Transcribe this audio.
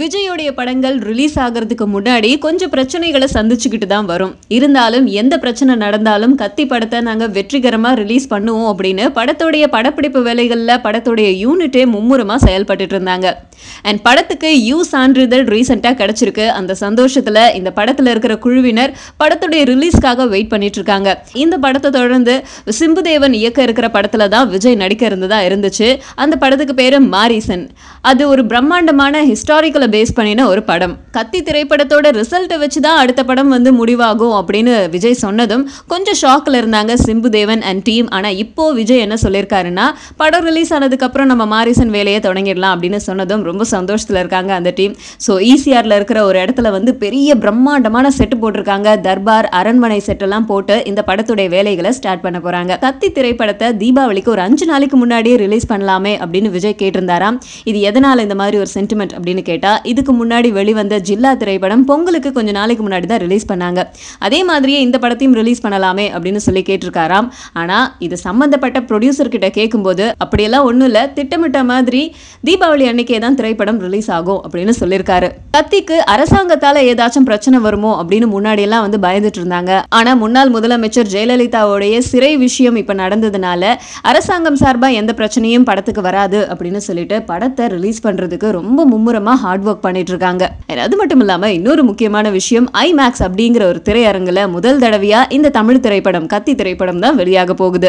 விஜயோடைய படங்கள் ரிலீஸ் ஆகிறதுக்கு முன்னாடி கொஞ்சம் பிரச்சனைகளை சந்திச்சுக்கிட்டு தான் வரும் இருந்தாலும் எந்த பிரச்சனை நடந்தாலும் கத்தி படத்தை நாங்கள் வெற்றிகரமாக ரிலீஸ் பண்ணுவோம் அப்படின்னு படத்துடைய படப்பிடிப்பு வேலைகளில் படத்துடைய யூனிட்டே மும்முரமாக செயல்பட்டுட்டு இருந்தாங்க அண்ட் படத்துக்கு யூ சான்றிதழ் ரீசெண்டாக கிடச்சிருக்கு அந்த சந்தோஷத்தில் இந்த படத்தில் இருக்கிற குழுவினர் படத்துடைய ரிலீஸ்க்காக வெயிட் பண்ணிட்டு இருக்காங்க இந்த படத்தை தொடர்ந்து சிம்புதேவன் இயக்க இருக்கிற படத்தில் தான் விஜய் நடிக்க இருந்ததாக இருந்துச்சு அந்த படத்துக்கு பேர் மாரிசன் அது ஒரு பிரம்மாண்டமான ஹிஸ்டாரிக்கல் புக்ஸை பேஸ் பண்ணின ஒரு படம் கத்தி திரைப்படத்தோட ரிசல்ட்டை வச்சு தான் அடுத்த படம் வந்து முடிவாகும் அப்படின்னு விஜய் சொன்னதும் கொஞ்சம் ஷாக்கில் இருந்தாங்க சிம்பு தேவன் அண்ட் டீம் ஆனால் இப்போ விஜய் என்ன சொல்லியிருக்காருன்னா படம் ரிலீஸ் ஆனதுக்கப்புறம் நம்ம மாரிசன் வேலையை தொடங்கிடலாம் அப்படின்னு சொன்னதும் ரொம்ப சந்தோஷத்தில் இருக்காங்க அந்த டீம் ஸோ ஈசிஆரில் இருக்கிற ஒரு இடத்துல வந்து பெரிய பிரம்மாண்டமான செட்டு போட்டிருக்காங்க தர்பார் அரண்மனை செட்டெல்லாம் போட்டு இந்த படத்துடைய வேலைகளை ஸ்டார்ட் பண்ண போகிறாங்க கத்தி திரைப்படத்தை தீபாவளிக்கு ஒரு அஞ்சு நாளைக்கு முன்னாடியே ரிலீஸ் பண்ணலாமே அப்படின்னு விஜய் கேட்டிருந்தாராம் இது எதனால் இந்த மாதிரி ஒரு சென்டிமெண்ட் அப்படின்னு கேட்டால் இதுக்கு முன்னாடி வெளிவந்த ஜில்லா திரைப்படம் பொங்கலுக்கு கொஞ்ச நாளைக்கு முன்னாடி தான் ரிலீஸ் பண்ணாங்க அதே மாதிரியே இந்த படத்தையும் ரிலீஸ் பண்ணலாமே அப்படின்னு சொல்லி கேட்டிருக்காராம் ஆனால் இது சம்மந்தப்பட்ட கிட்ட கேட்கும்போது அப்படியெல்லாம் ஒன்றும் இல்லை திட்டமிட்ட மாதிரி தீபாவளி அன்னைக்கே தான் திரைப்படம் ரிலீஸ் ஆகும் அப்படின்னு சொல்லியிருக்காரு கத்திக்கு அரசாங்கத்தால் ஏதாச்சும் பிரச்சனை வருமோ அப்படின்னு முன்னாடியெல்லாம் வந்து பயந்துட்டு இருந்தாங்க ஆனால் முன்னாள் முதலமைச்சர் ஜெயலலிதாவுடைய சிறை விஷயம் இப்போ நடந்ததுனால அரசாங்கம் சார்பாக எந்த பிரச்சனையும் படத்துக்கு வராது அப்படின்னு சொல்லிட்டு படத்தை ரிலீஸ் பண்ணுறதுக்கு ரொம்ப மும்முரமாக ஹார்ட் ஹார்ட் ஒர்க் பண்ணிட்டு இருக்காங்க அது மட்டும் இல்லாம இன்னொரு முக்கியமான விஷயம் ஐமேக்ஸ் அப்படிங்கிற ஒரு திரையரங்குல முதல் தடவையா இந்த தமிழ் திரைப்படம் கத்தி திரைப்படம் தான் வெளியாக போகுது